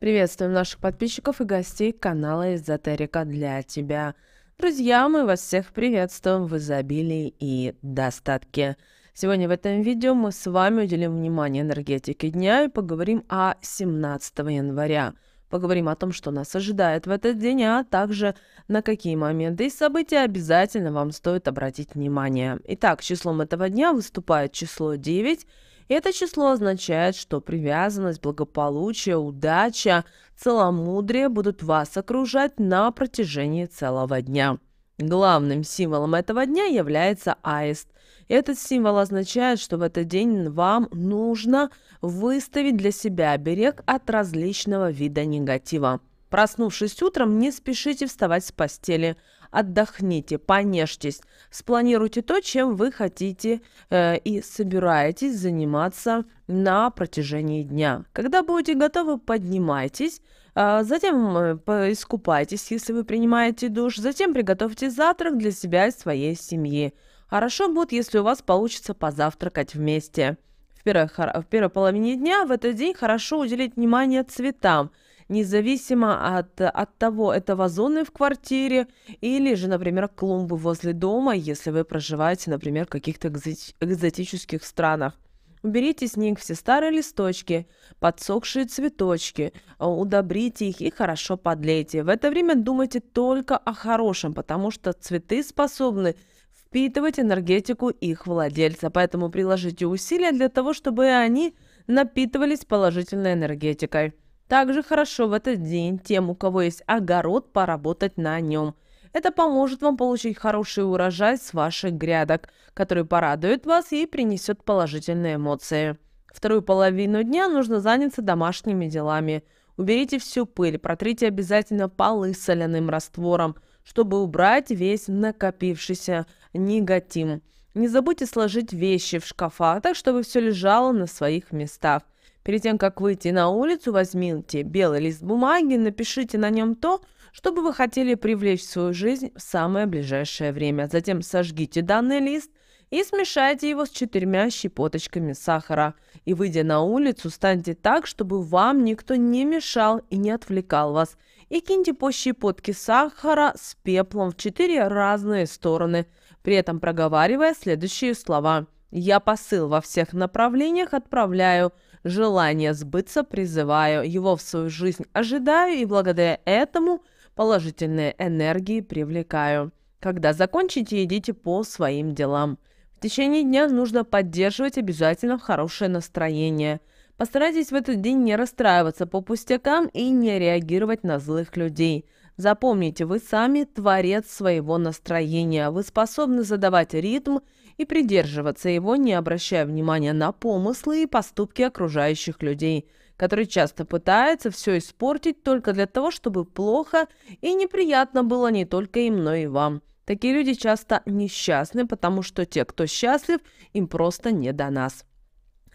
Приветствуем наших подписчиков и гостей канала «Эзотерика для тебя». Друзья, мы вас всех приветствуем в изобилии и достатке. Сегодня в этом видео мы с вами уделим внимание энергетике дня и поговорим о 17 января. Поговорим о том, что нас ожидает в этот день, а также на какие моменты и события обязательно вам стоит обратить внимание. Итак, числом этого дня выступает число 9, это число означает, что привязанность, благополучие, удача, целомудрие будут вас окружать на протяжении целого дня. Главным символом этого дня является аист. Этот символ означает, что в этот день вам нужно выставить для себя берег от различного вида негатива. Проснувшись утром, не спешите вставать с постели. Отдохните, понежьтесь, спланируйте то, чем вы хотите э, и собираетесь заниматься на протяжении дня. Когда будете готовы, поднимайтесь, э, затем э, искупайтесь, если вы принимаете душ, затем приготовьте завтрак для себя и своей семьи. Хорошо будет, если у вас получится позавтракать вместе. В первой, в первой половине дня в этот день хорошо уделить внимание цветам – независимо от, от того, это вазоны в квартире или же, например, клумбы возле дома, если вы проживаете, например, в каких-то экзотических странах. Уберите с них все старые листочки, подсохшие цветочки, э, удобрите их и хорошо подлейте. В это время думайте только о хорошем, потому что цветы способны впитывать энергетику их владельца, поэтому приложите усилия для того, чтобы они напитывались положительной энергетикой. Также хорошо в этот день тем, у кого есть огород, поработать на нем. Это поможет вам получить хороший урожай с ваших грядок, который порадует вас и принесет положительные эмоции. Вторую половину дня нужно заняться домашними делами. Уберите всю пыль, протрите обязательно полы соляным раствором, чтобы убрать весь накопившийся негатив. Не забудьте сложить вещи в шкафах так, чтобы все лежало на своих местах – Перед тем, как выйти на улицу, возьмите белый лист бумаги, напишите на нем то, что бы вы хотели привлечь в свою жизнь в самое ближайшее время. Затем сожгите данный лист и смешайте его с четырьмя щепоточками сахара. И выйдя на улицу, станьте так, чтобы вам никто не мешал и не отвлекал вас. И киньте по щепотке сахара с пеплом в четыре разные стороны, при этом проговаривая следующие слова. «Я посыл во всех направлениях отправляю – желание сбыться, призываю его в свою жизнь, ожидаю и благодаря этому положительные энергии привлекаю. Когда закончите, идите по своим делам. В течение дня нужно поддерживать обязательно хорошее настроение. Постарайтесь в этот день не расстраиваться по пустякам и не реагировать на злых людей. Запомните, вы сами творец своего настроения. Вы способны задавать ритм и придерживаться его, не обращая внимания на помыслы и поступки окружающих людей, которые часто пытаются все испортить только для того, чтобы плохо и неприятно было не только им, но и вам. Такие люди часто несчастны, потому что те, кто счастлив, им просто не до нас.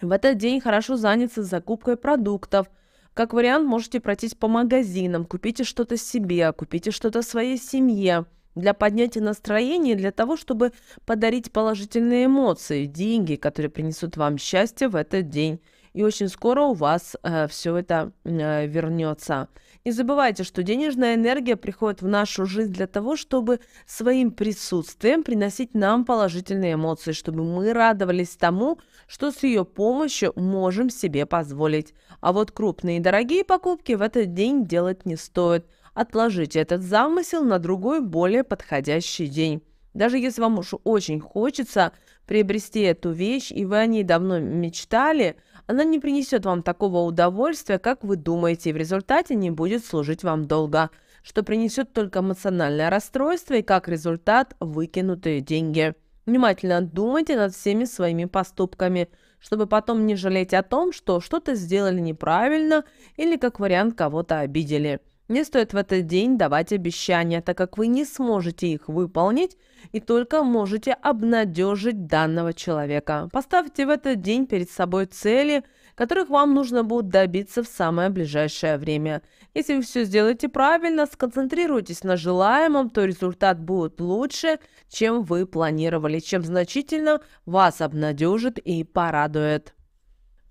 В этот день хорошо заняться закупкой продуктов – как вариант, можете пройтись по магазинам, купите что-то себе, купите что-то своей семье для поднятия настроения, для того, чтобы подарить положительные эмоции, деньги, которые принесут вам счастье в этот день. И очень скоро у вас э, все это э, вернется. Не забывайте, что денежная энергия приходит в нашу жизнь для того, чтобы своим присутствием приносить нам положительные эмоции, чтобы мы радовались тому, что с ее помощью можем себе позволить. А вот крупные и дорогие покупки в этот день делать не стоит – отложите этот замысел на другой, более подходящий день. Даже если вам уж очень хочется приобрести эту вещь, и вы о ней давно мечтали, она не принесет вам такого удовольствия, как вы думаете, и в результате не будет служить вам долго, что принесет только эмоциональное расстройство и, как результат, выкинутые деньги. Внимательно думайте над всеми своими поступками, чтобы потом не жалеть о том, что что-то сделали неправильно или, как вариант, кого-то обидели. Не стоит в этот день давать обещания, так как вы не сможете их выполнить и только можете обнадежить данного человека. Поставьте в этот день перед собой цели, которых вам нужно будет добиться в самое ближайшее время. Если вы все сделаете правильно, сконцентрируйтесь на желаемом, то результат будет лучше, чем вы планировали, чем значительно вас обнадежит и порадует.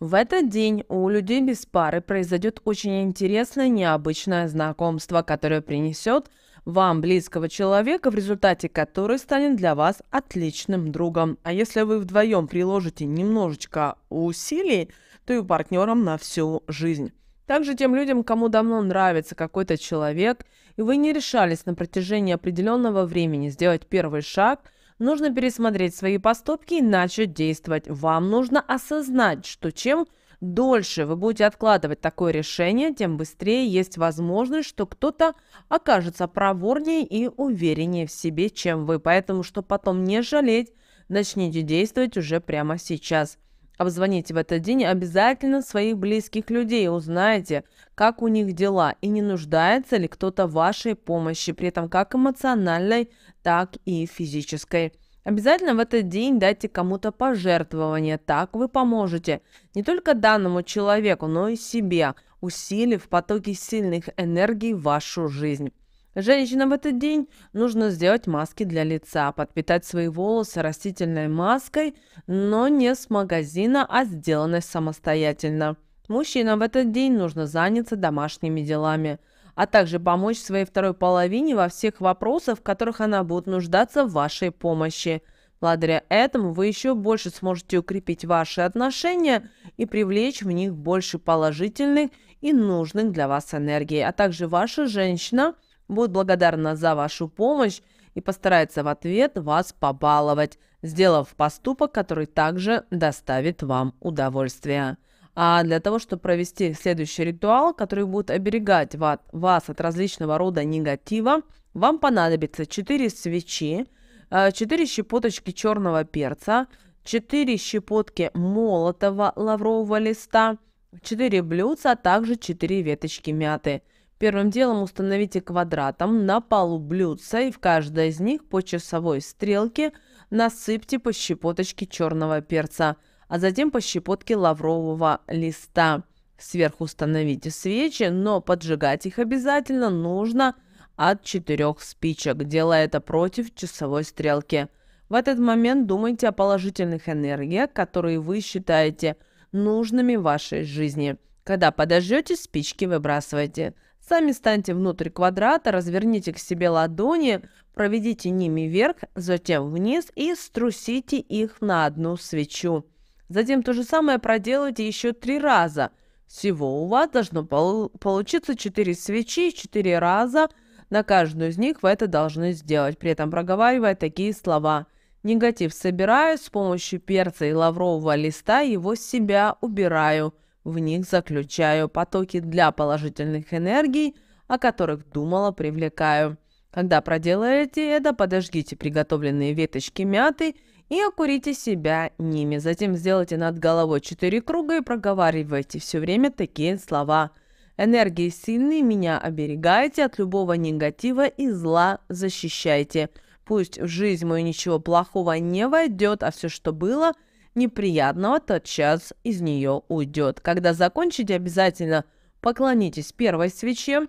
В этот день у людей без пары произойдет очень интересное необычное знакомство, которое принесет вам близкого человека, в результате который станет для вас отличным другом. А если вы вдвоем приложите немножечко усилий, то и партнером на всю жизнь. Также тем людям, кому давно нравится какой-то человек, и вы не решались на протяжении определенного времени сделать первый шаг, Нужно пересмотреть свои поступки и начать действовать. Вам нужно осознать, что чем дольше вы будете откладывать такое решение, тем быстрее есть возможность, что кто-то окажется проворнее и увереннее в себе, чем вы. Поэтому, чтобы потом не жалеть, начните действовать уже прямо сейчас. Обзвоните в этот день обязательно своих близких людей, узнайте, как у них дела и не нуждается ли кто-то в вашей помощи, при этом как эмоциональной, так и физической. Обязательно в этот день дайте кому-то пожертвование, так вы поможете не только данному человеку, но и себе, усилив потоки сильных энергий в вашу жизнь. Женщинам в этот день нужно сделать маски для лица, подпитать свои волосы растительной маской, но не с магазина, а сделанной самостоятельно. Мужчинам в этот день нужно заняться домашними делами, а также помочь своей второй половине во всех вопросах, в которых она будет нуждаться в вашей помощи. Благодаря этому вы еще больше сможете укрепить ваши отношения и привлечь в них больше положительных и нужных для вас энергии, а также ваша женщина – будет благодарна за вашу помощь и постарается в ответ вас побаловать, сделав поступок, который также доставит вам удовольствие. А для того, чтобы провести следующий ритуал, который будет оберегать вас от различного рода негатива, вам понадобится 4 свечи, 4 э, щепоточки черного перца, 4 щепотки молотого лаврового листа, 4 блюдца, а также 4 веточки мяты – Первым делом установите квадратом на полу блюдца и в каждое из них по часовой стрелке насыпьте по щепоточке черного перца, а затем по щепотке лаврового листа. Сверху установите свечи, но поджигать их обязательно нужно от четырех спичек, делая это против часовой стрелки. В этот момент думайте о положительных энергиях, которые вы считаете нужными в вашей жизни. Когда подожжете, спички выбрасывайте. Сами станьте внутрь квадрата, разверните к себе ладони, проведите ними вверх, затем вниз и струсите их на одну свечу. Затем то же самое проделайте еще три раза. Всего у вас должно пол получиться 4 свечи 4 раза. На каждую из них вы это должны сделать, при этом проговаривая такие слова. Негатив собираю, с помощью перца и лаврового листа его с себя убираю – в них заключаю потоки для положительных энергий, о которых думала привлекаю. Когда проделаете это, подожгите приготовленные веточки мяты и окурите себя ними. Затем сделайте над головой четыре круга и проговаривайте все время такие слова. Энергии сильные, меня оберегайте, от любого негатива и зла защищайте. Пусть в жизнь мою ничего плохого не войдет, а все, что было – неприятного тотчас из нее уйдет. Когда закончите, обязательно поклонитесь первой свече,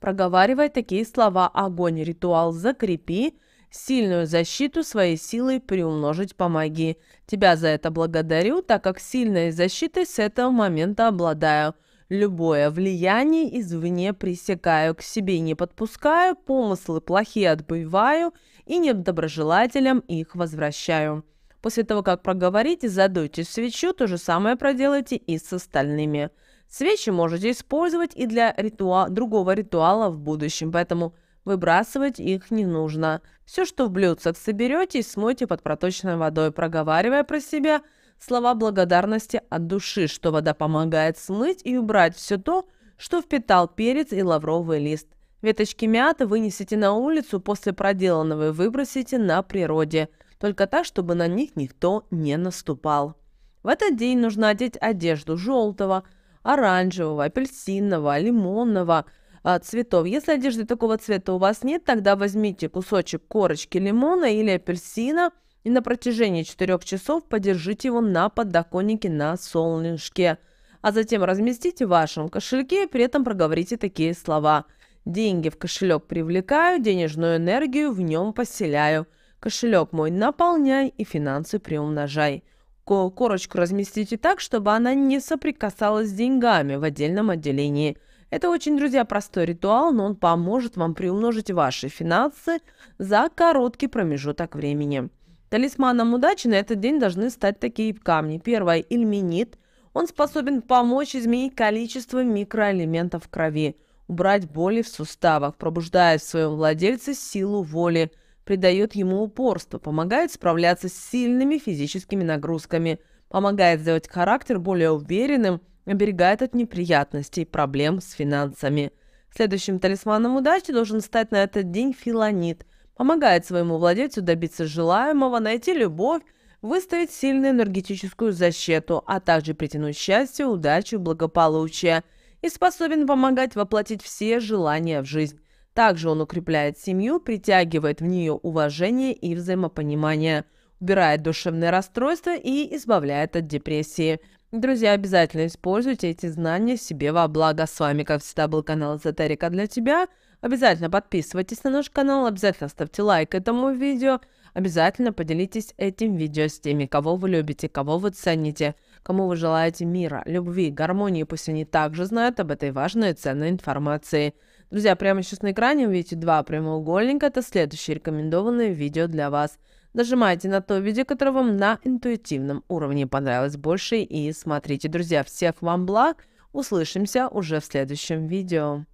проговаривая такие слова «Огонь, ритуал, закрепи», сильную защиту своей силой приумножить помоги. Тебя за это благодарю, так как сильной защитой с этого момента обладаю. Любое влияние извне пресекаю, к себе не подпускаю, помыслы плохие отбываю и недоброжелателям их возвращаю. После того, как проговорите, задуйте свечу, то же самое проделайте и с остальными. Свечи можете использовать и для ритуа другого ритуала в будущем, поэтому выбрасывать их не нужно. Все, что в блюдцах соберете, смойте под проточной водой, проговаривая про себя слова благодарности от души, что вода помогает смыть и убрать все то, что впитал перец и лавровый лист. Веточки мяты вынесите на улицу, после проделанного и выбросите на природе – только так, чтобы на них никто не наступал. В этот день нужно одеть одежду желтого, оранжевого, апельсинового, лимонного а, цветов. Если одежды такого цвета у вас нет, тогда возьмите кусочек корочки лимона или апельсина и на протяжении 4 часов подержите его на подоконнике на солнышке, а затем разместите в вашем кошельке и при этом проговорите такие слова. Деньги в кошелек привлекаю, денежную энергию в нем поселяю – Кошелек мой наполняй и финансы приумножай. Корочку разместите так, чтобы она не соприкасалась с деньгами в отдельном отделении. Это очень, друзья, простой ритуал, но он поможет вам приумножить ваши финансы за короткий промежуток времени. Талисманом удачи на этот день должны стать такие камни. Первое – ильменит. Он способен помочь изменить количество микроэлементов в крови, убрать боли в суставах, пробуждая в своем владельце силу воли – придает ему упорство, помогает справляться с сильными физическими нагрузками, помогает сделать характер более уверенным, оберегает от неприятностей, проблем с финансами. Следующим талисманом удачи должен стать на этот день филонит. Помогает своему владельцу добиться желаемого, найти любовь, выставить сильную энергетическую защиту, а также притянуть счастье, удачу, благополучие. И способен помогать воплотить все желания в жизнь. Также он укрепляет семью, притягивает в нее уважение и взаимопонимание, убирает душевные расстройства и избавляет от депрессии. Друзья, обязательно используйте эти знания себе во благо. С вами, как всегда, был канал Эзотерика для тебя. Обязательно подписывайтесь на наш канал, обязательно ставьте лайк этому видео. Обязательно поделитесь этим видео с теми, кого вы любите, кого вы цените, кому вы желаете мира, любви, гармонии. Пусть они также знают об этой важной и ценной информации. Друзья, прямо сейчас на экране вы видите два прямоугольника. Это следующее рекомендованное видео для вас. Нажимайте на то видео, которое вам на интуитивном уровне понравилось больше. И смотрите, друзья, всех вам благ. Услышимся уже в следующем видео.